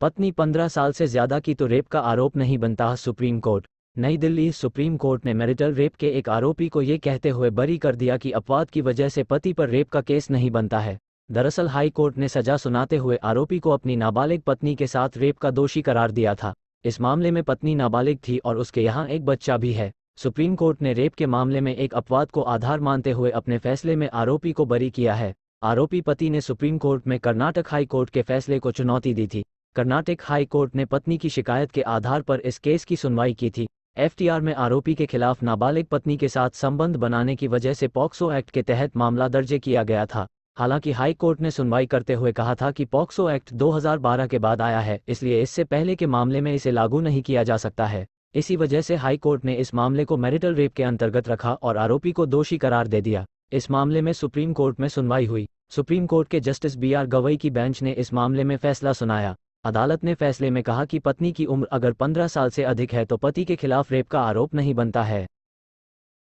पत्नी पंद्रह साल से ज्यादा की तो रेप का आरोप नहीं बनता Supreme Court New Delhi Supreme Court ने मैरिटल रेप के एक आरोपी को ये कहते हुए बरी कर दिया कि अपवाद की वजह से पति पर रेप का केस नहीं बनता है दरअसल हाई कोर्ट ने सजा सुनाते हुए आरोपी को अपनी नाबालिग पत्नी के साथ रेप का दोषी करार दिया था इस मामले में पत्नी नाबालिग थी और उसके यहाँ एक बच्चा भी है सुप्रीम कोर्ट ने रेप के मामले में एक अपवाद को आधार मानते हुए अपने फैसले में आरोपी को बरी किया है आरोपी पति ने सुप्रीम कोर्ट में कर्नाटक हाई कोर्ट के फैसले को चुनौती दी थी कर्नाटक हाई कोर्ट ने पत्नी की शिकायत के आधार पर इस केस की सुनवाई की थी एफटीआर में आरोपी के खिलाफ नाबालिग पत्नी के साथ संबंध बनाने की वजह से पॉक्सो एक्ट के तहत मामला दर्ज किया गया था हालांकि हाई कोर्ट ने सुनवाई करते हुए कहा था कि पॉक्सो एक्ट 2012 के बाद आया है इसलिए इससे पहले के मामले में इसे लागू नहीं किया जा सकता है इसी वजह से हाई कोर्ट ने इस मामले को मैरिटल रेप के अंतर्गत रखा और आरोपी को दोषी करार दे दिया इस मामले में सुप्रीम कोर्ट में सुनवाई हुई सुप्रीम कोर्ट के जस्टिस बी आर गवई की बेंच ने इस मामले में फैसला सुनाया अदालत ने फैसले में कहा कि पत्नी की उम्र अगर 15 साल से अधिक है तो पति के खिलाफ रेप का आरोप नहीं बनता है